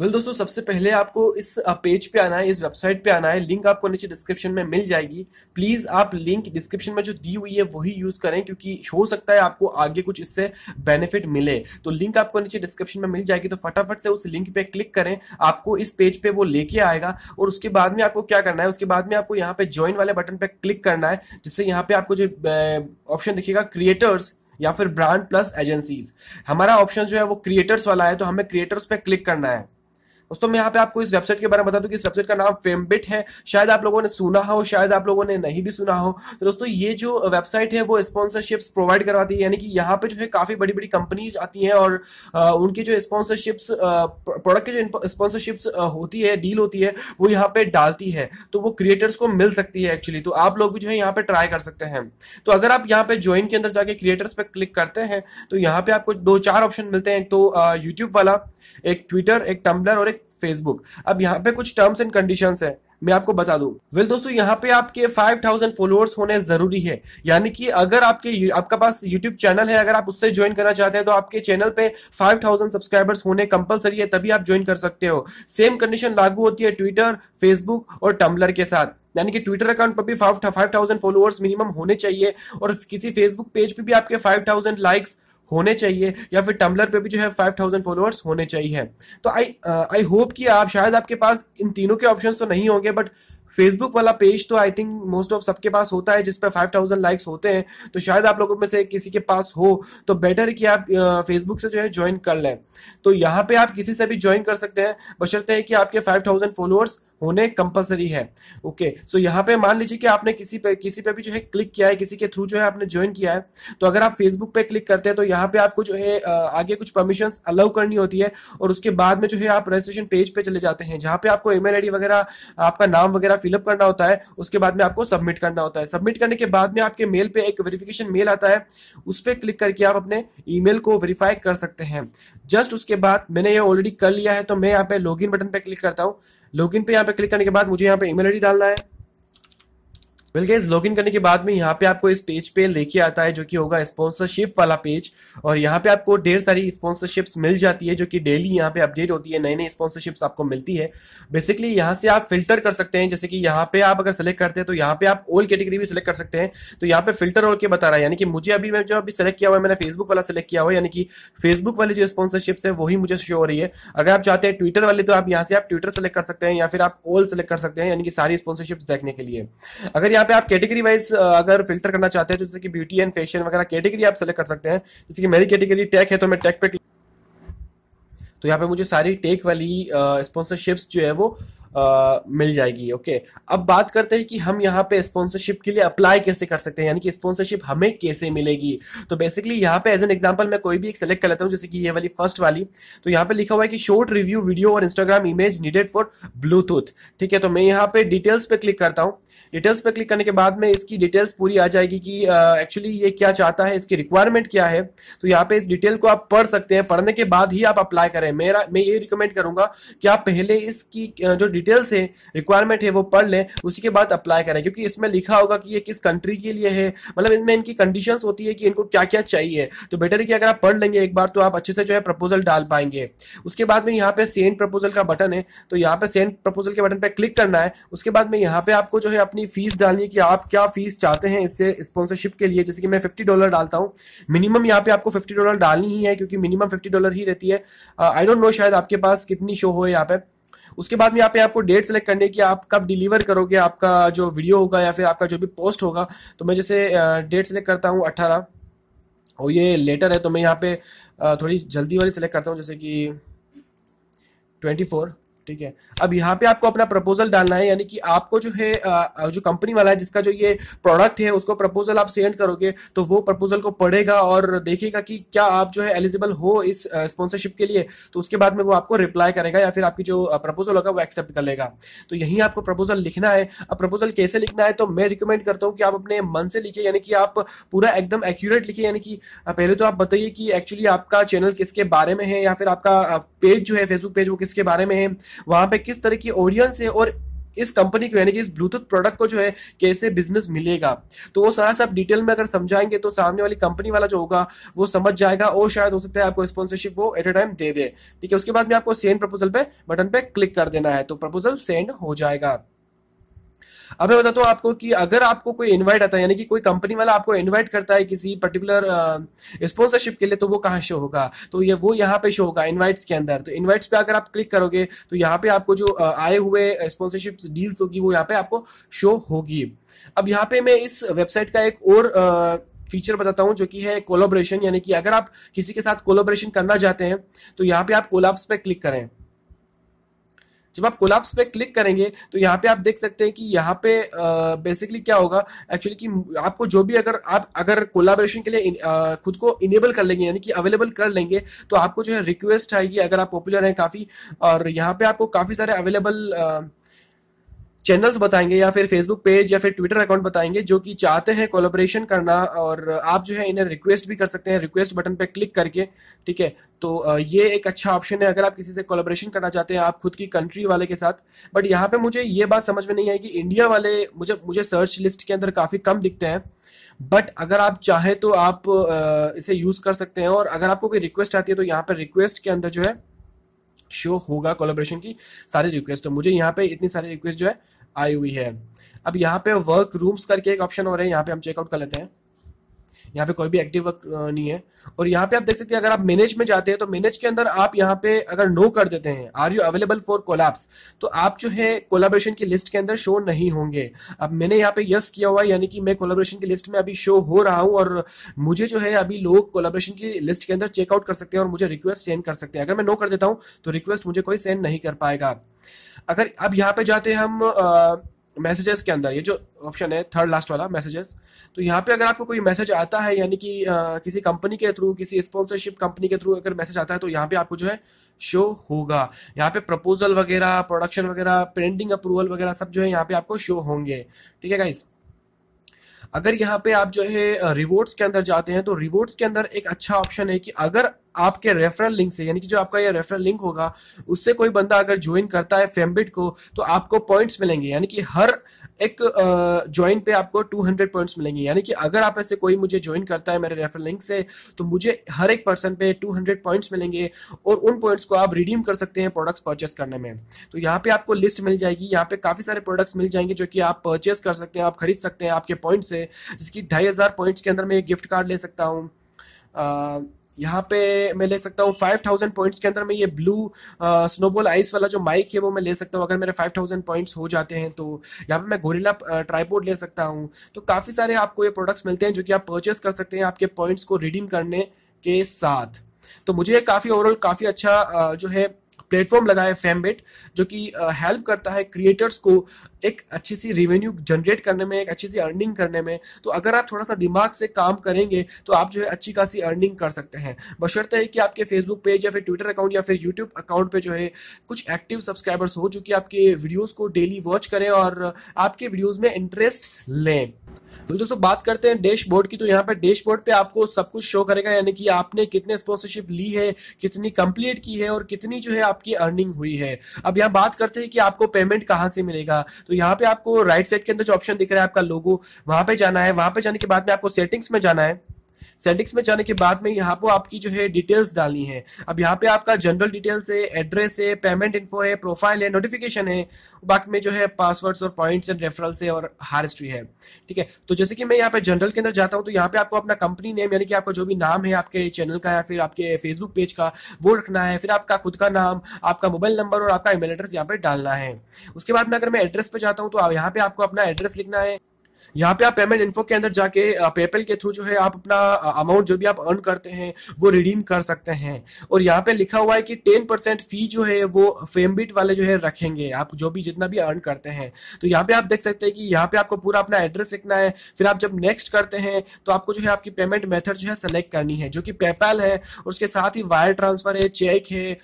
well दोस्तों सबसे पहले आपको इस पेज पे आना है इस वेबसाइट पे आना है लिंक आपको नीचे डिस्क्रिप्शन में मिल जाएगी प्लीज आप लिंक डिस्क्रिप्शन में जो दी हुई है वही यूज करें क्योंकि हो सकता है आपको आगे कुछ इससे बेनिफिट मिले तो लिंक आपको नीचे डिस्क्रिप्शन में मिल जाएगी तो फटाफट से उस लिंक पे क्लिक करें आपको इस पेज पे वो लेके आएगा और उसके बाद में आपको क्या करना है उसके बाद में आपको यहाँ पे ज्वाइन वाले बटन पे क्लिक करना है जिससे यहाँ पे आपको जो ऑप्शन दिखेगा क्रिएटर्स या फिर ब्रांड प्लस एजेंसीज हमारा ऑप्शन जो है वो क्रिएटर्स वाला है तो हमें क्रिएटर्स पे क्लिक करना है दोस्तों मैं यहाँ पे आपको इस वेबसाइट के बारे में बता दूं कि इस वेबसाइट का नाम फेमबिट है शायद आप लोगों ने सुना हो शायद आप लोगों ने नहीं भी सुना हो तो दोस्तों ये जो वेबसाइट है वो स्पॉन्सरशिप्स प्रोवाइड करवाती है यानी कि यहाँ पे जो है काफी बड़ी बड़ी कंपनीज आती हैं और उनकी जो स्पॉन्सरशिप्स प्रोडक्ट की जो स्पॉन्सरशिप्स होती है डील होती है वो यहाँ पे डालती है तो वो क्रिएटर्स को मिल सकती है एक्चुअली तो आप लोग भी जो है यहाँ पे ट्राई कर सकते हैं तो अगर आप यहाँ पे ज्वाइन के अंदर जाके क्रिएटर्स पे क्लिक करते हैं तो यहाँ पे आपको दो चार ऑप्शन मिलते हैं एक तो यूट्यूब वाला एक ट्विटर एक टम्बलर और एक फेसबुक अब यहाँ पे कुछ टर्म्स एंड कंडीशन है मैं आपको बता दूं वेल दोस्तों यहाँ पे आपके 5000 फॉलोअर्स होने जरूरी है यानी कि अगर आपके आपका पास यूट्यूब चैनल है अगर आप उससे ज्वाइन करना चाहते हैं तो आपके चैनल पे 5000 सब्सक्राइबर्स होने कंपलसरी है तभी आप ज्वाइन कर सकते हो सेम कंडीशन लागू होती है ट्विटर फेसबुक और टम्बलर के साथ यानी कि ट्विटर अकाउंट पर भी फाइव थाउजेंड फॉलोअर्स मिनिमम होने चाहिए और किसी फेसबुक पेज पे भी आपके फाइव थाउजेंड लाइक्स होने चाहिए या फिर टम्बलर पे भी जो है फाइव थाउजेंड फॉलोअर्स होने चाहिए तो आई आई होप कि आप शायद आपके पास इन तीनों के ऑप्शन तो नहीं होंगे बट फेसबुक वाला पेज तो आई थिंक मोस्ट ऑफ सबके पास होता है जिसपे फाइव थाउजेंड लाइक्स होते हैं तो शायद आप लोगों में से किसी के पास हो तो बेटर कि आप फेसबुक uh, से जो है ज्वाइन कर लें तो यहाँ पे आप किसी से भी ज्वाइन कर सकते हैं बशर्ते हैं कि आपके फाइव थाउजेंड फॉलोअर्स होने कंपलसरी है ओके सो यहाँ पे मान लीजिए कि आपने किसी पे किसी पे भी जो है क्लिक किया है किसी के थ्रू जो है आपने ज्वाइन किया है तो अगर आप फेसबुक पे क्लिक करते हैं तो यहाँ पे आपको जो है आगे कुछ परमिशन अलाउ करनी होती है और उसके बाद में जो है आप रजिस्ट्रेशन पेज पे चले जाते हैं जहाँ पे आपको ईमेल आई वगैरह आपका नाम वगैरह फिलअप करना होता है उसके बाद में आपको सबमिट करना होता है सबमिट करने के बाद में आपके मेल पे एक वेरिफिकेशन मेल आता है उस पर क्लिक करके आप अपने ई को वेरीफाई कर सकते हैं जस्ट उसके बाद मैंने ये ऑलरेडी कर लिया है तो मैं यहाँ पे लॉग बटन पे क्लिक करता हूँ लॉगिन पे यहाँ पे क्लिक करने के बाद मुझे यहाँ पे ईमेल आईडी डालना है बिल्कुल लॉग इन करने के बाद में यहाँ पे आपको इस पेज पे लेके आता है जो कि होगा स्पॉन्सरशिप वाला पेज और यहाँ पे आपको ढेर सारी स्पॉन्सरशिप्स मिल जाती है जो कि डेली यहाँ पे अपडेट होती है नई नई स्पॉन्सरशिप्स आपको मिलती है बेसिकली यहाँ से आप फिल्टर कर सकते हैं जैसे कि यहाँ पे आप अगर सेलेक्ट करते हैं तो यहाँ पे आप ओल्ड कैटेगरी भी सिलेक्ट कर सकते हैं तो यहाँ पे फिल्टर होकर बता रहा है यानी कि मुझे अभी मैं जो अभी सेलेक्ट किया हुआ है मैंने फेसबुक वाला सेलेक्ट किया हुआ यानी कि फेसबुक वाली जो स्पॉन्सरशिप्स है वही मुझे शो हो रही है अगर आप चाहते हैं ट्विटर वाले तो आप यहाँ से आप ट्विटर सेलेक्ट कर सकते हैं या फिर आप ओल्ड सेलेक्ट कर सकते हैं यानी कि सारी स्पॉन्सरशिप्स देखने के लिए अगर यहाँ पे आप कैटेगरी वाइज अगर फिल्टर करना चाहते हैं जैसे कि ब्यूटी एंड फैशन वगैरह कैटेगरी आप सेलेक्ट कर सकते हैं जैसे कि मेरी कैटेगरी टेक है तो मैं टेक पे तो यहाँ पे मुझे सारी टेक वाली स्पॉन्सरशिप्स जो है वो आ, मिल जाएगी ओके अब बात करते हैं कि हम यहाँ पे स्पॉन्सरशिप के लिए अप्लाई कैसे कर सकते हैं यानी कि स्पॉन्सरशिप हमें कैसे मिलेगी तो बेसिकली यहाँ पे एज एन एग्जाम्पल मैं कोई भी एक सेलेक्ट कर लेता हूँ जैसे कि ये वाली फर्स्ट वाली तो यहाँ पे लिखा हुआ है कि शॉर्ट रिव्यू वीडियो और Instagram image needed for Bluetooth ठीक है तो मैं यहाँ पे डिटेल्स पे क्लिक करता हूँ डिटेल्स पे क्लिक करने के बाद में इसकी डिटेल्स पूरी आ जाएगी कि एक्चुअली ये क्या चाहता है इसकी रिक्वायरमेंट क्या है तो यहाँ पे इस डिटेल को आप पढ़ सकते हैं पढ़ने के बाद ही आप अप्लाई करें मेरा मैं ये रिकमेंड करूंगा कि आप पहले इसकी जो डिटेल्स है रिक्वायरमेंट है वो पढ़ लें उसी के बाद अप्लाई करें क्योंकि इसमें लिखा होगा कि ये किस कंट्री के लिए है मतलब इनमें इनकी कंडीशन होती है कि इनको क्या क्या चाहिए तो बेटर है कि अगर आप पढ़ लेंगे एक बार तो आप अच्छे से जो है प्रपोजल डाल पाएंगे उसके बाद में यहाँ पे सेंड प्रपोजल का बटन है तो यहाँ पे सेंड प्रपोजल के बटन पर क्लिक करना है उसके बाद में यहाँ पे आपको जो है अपनी फीस डालनी है कि आप क्या फीस चाहते हैं इससे स्पॉन्सरशिप के लिए जैसे कि मैं फिफ्टी डॉलर डालता हूँ मिनिमम यहाँ पे आपको फिफ्टी डॉलर डालनी ही है क्योंकि मिनिमम फिफ्टी डॉलर ही रहती है आई डोंट नो शायद आपके पास कितनी शो हो यहाँ पे उसके बाद में यहाँ पे आपको डेट सेलेक्ट करने की आप कब डिलीवर करोगे आपका जो वीडियो होगा या फिर आपका जो भी पोस्ट होगा तो मैं जैसे डेट सेलेक्ट करता हूँ अट्ठारह और ये लेटर है तो मैं यहाँ पे थोड़ी जल्दी वाली सेलेक्ट करता हूँ जैसे कि ट्वेंटी फोर ठीक है अब यहाँ पे आपको अपना प्रपोजल डालना है यानी कि आपको जो है जो कंपनी वाला है जिसका जो ये प्रोडक्ट है उसको प्रपोजल आप सेंड करोगे तो वो प्रपोजल को पढ़ेगा और देखेगा कि क्या आप जो है एलिजिबल हो इस स्पॉन्सरशिप के लिए तो उसके बाद में वो आपको रिप्लाई करेगा या फिर आपकी जो प्रपोजल होगा वो एक्सेप्ट कर लेगा तो यही आपको प्रपोजल लिखना है अब प्रपोजल कैसे लिखना है तो मैं रिकमेंड करता हूँ कि आप अपने मन से लिखे यानी कि आप पूरा एकदम एक्यूरेट लिखे यानी कि पहले तो आप बताइए कि एक्चुअली आपका चैनल किसके बारे में है या फिर आपका पेज जो है फेसबुक पेज वो किसके बारे में है वहां पे किस तरह की ऑडियंस है और इस कंपनी को यानी कि इस ब्लूटूथ प्रोडक्ट को जो है कैसे बिजनेस मिलेगा तो वो सारा सब डिटेल में अगर समझाएंगे तो सामने वाली कंपनी वाला जो होगा वो समझ जाएगा और शायद हो सकता है आपको स्पॉन्सरशिप वो एट ए टाइम दे दे ठीक है उसके बाद में आपको सेंड प्रपोजल पे बटन पे क्लिक कर देना है तो प्रपोजल सेंड हो जाएगा अब मैं बताता हूँ आपको कि अगर आपको कोई इन्वाइट आता है यानी कि कोई कंपनी वाला आपको इन्वाइट करता है किसी पर्टिकुलर स्पॉन्सरशिप के लिए तो वो कहाँ शो होगा तो ये वो यहाँ पे शो होगा इन्वाइट्स के अंदर तो इन्वाइट्स पे अगर आप क्लिक करोगे तो यहाँ पे आपको जो आए हुए स्पॉन्सरशिप डील्स होगी वो यहाँ पे आपको शो होगी अब यहाँ पे मैं इस वेबसाइट का एक और फीचर बताता हूँ जो कि है कोलोब्रेशन यानी कि अगर आप किसी के साथ कोलोब्रेशन करना चाहते हैं तो यहाँ पे आप कोलाब्स पे क्लिक करें जब आप कोलाप्स पे क्लिक करेंगे तो यहाँ पे आप देख सकते हैं कि यहाँ पे बेसिकली क्या होगा एक्चुअली कि आपको जो भी अगर आप अगर कोलाबोरेशन के लिए इन, आ, खुद को इनेबल कर लेंगे यानी कि अवेलेबल कर लेंगे तो आपको जो है रिक्वेस्ट आएगी अगर आप पॉपुलर हैं काफ़ी और यहाँ पे आपको काफ़ी सारे अवेलेबल चैनल्स बताएंगे या फिर फेसबुक पेज या फिर ट्विटर अकाउंट बताएंगे जो कि चाहते हैं कोलोब्रेशन करना और आप जो है इन्हें रिक्वेस्ट भी कर सकते हैं रिक्वेस्ट बटन पर क्लिक करके ठीक है तो ये एक अच्छा ऑप्शन है अगर आप किसी से कोलोब्रेशन करना चाहते हैं आप खुद की कंट्री वाले के साथ बट यहाँ पे मुझे ये बात समझ में नहीं आई कि इंडिया वाले मुझे मुझे सर्च लिस्ट के अंदर काफ़ी कम दिखते हैं बट अगर आप चाहे तो आप इसे यूज़ कर सकते हैं और अगर आपको कोई रिक्वेस्ट आती है तो यहाँ पर रिक्वेस्ट के अंदर जो है शो होगा कोलोब्रेशन की सारी रिक्वेस्ट तो मुझे यहाँ पे इतनी सारी रिक्वेस्ट जो है आई हुई है अब यहाँ पे वर्क रूम्स करके एक ऑप्शन हो रहा है यहाँ पे हम चेकआउट कर लेते हैं यहाँ पे कोई भी एक्टिव वर्क नहीं है और यहाँ पे आप देख सकते हैं अगर आप मैनेज में जाते हैं तो मैनेज के अंदर आप यहाँ पे अगर नो कर देते हैं are you available for collabs तो आप जो है कोलाब्रेशन की लिस्ट के अंदर शो नहीं होंगे अब मैंने यहाँ पे यस किया हुआ है यानी कि मैं कोलाब्रेशन की लिस्ट में अभी शो हो रहा हूँ और मुझे जो है अभी लोग कोलाब्रेशन की लिस्ट के अंदर चेकआउट कर सकते हैं और मुझे रिक्वेस्ट सेंड कर सकते हैं अगर मैं नो कर देता हूँ तो रिक्वेस्ट मुझे कोई सेंड नहीं कर पाएगा अगर अब यहाँ पे जाते हम आ, मैसेजेस के अंदर ये जो ऑप्शन है थर्ड लास्ट वाला मैसेजेस तो यहाँ पे अगर आपको कोई मैसेज आता है यानी कि आ, किसी कंपनी के थ्रू किसी स्पॉन्सरशिप कंपनी के थ्रू अगर मैसेज आता है तो यहाँ पे आपको जो है शो होगा यहाँ पे प्रपोजल वगैरह प्रोडक्शन वगैरह पेंडिंग अप्रूवल वगैरह सब जो है यहाँ पे आपको शो होंगे ठीक है गाइज़ अगर यहाँ पे आप जो है रिवॉर्ड्स के अंदर जाते हैं तो रिवॉर्ड्स के अंदर एक अच्छा ऑप्शन है कि अगर आपके रेफरल लिंक से यानी कि जो आपका ये रेफरल लिंक होगा उससे कोई बंदा अगर ज्वाइन करता है फेमबिट को तो आपको पॉइंट्स मिलेंगे यानी कि हर एक ज्वाइन पे आपको 200 पॉइंट्स मिलेंगे यानी कि अगर आप ऐसे कोई मुझे ज्वाइन करता है मेरे रेफरल लिंक से तो मुझे हर एक पर्सन पे 200 पॉइंट्स मिलेंगे और उन पॉइंट्स को आप रिडीम कर सकते हैं प्रोडक्ट्स परचेस करने में तो यहाँ पे आपको लिस्ट मिल जाएगी यहाँ पे काफी सारे प्रोडक्ट्स मिल जाएंगे जो कि आप परचेस कर सकते हैं आप खरीद सकते हैं आपके पॉइंट से जिसकी ढाई पॉइंट्स के अंदर मैं एक गिफ्ट कार्ड ले सकता हूँ यहाँ पे मैं ले सकता हूँ फाइव थाउजेंड पॉइंट्स के अंदर में ये ब्लू स्नोबॉल आइस वाला जो माइक है वो मैं ले सकता हूँ अगर मेरे फाइव थाउजेंड पॉइंट्स हो जाते हैं तो यहाँ पे मैं गोरिल्ला ट्राईपोर्ड ले सकता हूँ तो काफ़ी सारे आपको ये प्रोडक्ट्स मिलते हैं जो कि आप परचेस कर सकते हैं आपके पॉइंट्स को रिडीम करने के साथ तो मुझे काफ़ी ओवरऑल काफ़ी अच्छा जो है प्लेटफॉर्म लगाया फैमबेट जो कि हेल्प करता है क्रिएटर्स को एक अच्छी सी रेवेन्यू जनरेट करने में एक अच्छी सी अर्निंग करने में तो अगर आप थोड़ा सा दिमाग से काम करेंगे तो आप जो है अच्छी खासी अर्निंग कर सकते हैं बशर्ते है कि आपके फेसबुक पेज या फिर ट्विटर अकाउंट या फिर यूट्यूब अकाउंट पे जो है कुछ एक्टिव सब्सक्राइबर्स हो जो कि आपके वीडियोज़ को डेली वॉच करें और आपके वीडियोज़ में इंटरेस्ट लें तो दोस्तों बात करते हैं डैशबोर्ड की तो यहाँ पे डैशबोर्ड पे आपको सब कुछ शो करेगा यानी कि आपने कितने स्पॉन्सरशिप ली है कितनी कंप्लीट की है और कितनी जो है आपकी अर्निंग हुई है अब यहाँ बात करते हैं कि आपको पेमेंट कहाँ से मिलेगा तो यहाँ पे आपको राइट साइड के अंदर जो ऑप्शन दिख रहा है आपका लोगो वहां पे जाना है वहां पे जाने के बाद में आपको सेटिंग्स में जाना है सेंटिक्स में जाने के बाद में यहाँ पर आपकी जो है डिटेल्स डालनी है अब यहाँ पे आपका जनरल डिटेल्स है एड्रेस है पेमेंट इन्फो है प्रोफाइल है नोटिफिकेशन है बाकी में जो है पासवर्ड्स और पॉइंट्स एंड रेफरल्स है और हार हिस्ट्री है ठीक है तो जैसे कि मैं यहाँ पे जनरल के अंदर जाता हूँ तो यहाँ पे आपको अपना कंपनी नेम यानी कि आपका जो भी नाम है आपके चैनल का या फिर आपके फेसबुक पेज का वो रखना है फिर आपका खुद का नाम आपका मोबाइल नंबर और आपका ईमेल एड्रेस यहाँ पे डालना है उसके बाद में अगर मैं एड्रेस पे जाता हूँ तो यहाँ पे आपको अपना एड्रेस लिखना है यहाँ पे आप पेमेंट इन्फो के अंदर जाके पेपल के थ्रू जो है आप अपना अमाउंट जो भी आप अर्न करते हैं वो रिडीम कर सकते हैं और यहाँ पे लिखा हुआ है कि टेन परसेंट फी जो है वो फेमबिट वाले जो है रखेंगे आप जो भी जितना भी अर्न करते हैं तो यहाँ पे आप देख सकते हैं कि यहाँ पे आपको पूरा अपना एड्रेस लिखना है फिर आप जब नेक्स्ट करते हैं तो आपको जो है आपकी पेमेंट मेथड जो है सेलेक्ट करनी है जो कि पेपैल है उसके साथ ही वायर ट्रांसफर है चेक है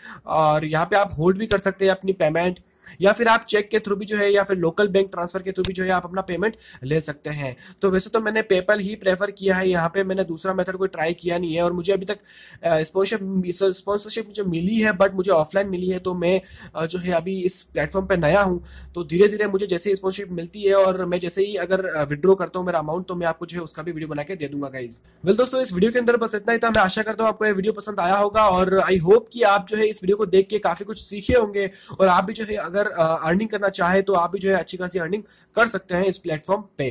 और यहाँ पे आप होल्ड भी कर सकते हैं अपनी पेमेंट या फिर आप चेक के थ्रू भी जो है या फिर लोकल बैंक ट्रांसफर के थ्रू भी जो है आप अपना पेमेंट ले सकते हैं तो वैसे तो मैंने पेपल ही प्रेफर किया है यहाँ पे मैंने दूसरा मेथड कोई ट्राई किया नहीं है और मुझे अभी तक स्पॉन्सरशिप मुझे मिली है बट मुझे ऑफलाइन मिली है तो मैं जो है अभी इस प्लेटफॉर्म पर नया हूँ तो धीरे धीरे मुझे जैसे ही स्पॉन्सरशिप मिलती है और मैं जैसे ही अगर विद्रॉ करता हूँ मेरा अमाउंट तो मैं आपको जो है उसका भी वीडियो बना के दे दूंगा गाइज वेल दोस्तों इस वीडियो के अंदर बस इतना ही था मैं आशा करता हूँ आपको यह वीडियो पसंद आया होगा और आई होप कि आप जो है इस वीडियो को देख के काफी कुछ सीखे होंगे और आप भी जो है अगर अर्निंग करना चाहे तो आप भी जो है अच्छी खासी अर्निंग कर सकते हैं इस प्लेटफॉर्म पे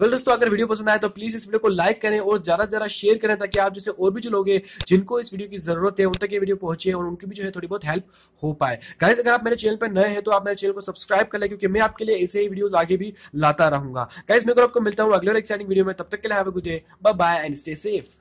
वेल well, दोस्तों अगर वीडियो पसंद आए तो प्लीज इस वीडियो को लाइक करें और ज्यादा से ज्यादा शेयर करें ताकि आप जैसे और भी जो लोग हैं जिनको इस वीडियो की जरूरत है उन तक ये वीडियो पहुंचे और उनकी भी जो है थोड़ी बहुत हेल्प हो पाए गाइज अगर आप मेरे चैनल पर नए हैं तो आप मेरे चैनल को सब्सक्राइब कर लें क्योंकि मैं आपके लिए ऐसे ही वीडियो आगे भी लाता रहूंगा गाइज मैं आपको मिलता हूँ अगले और एक्साइटिंग वीडियो में तब तक के लिए have good day bye bye and stay safe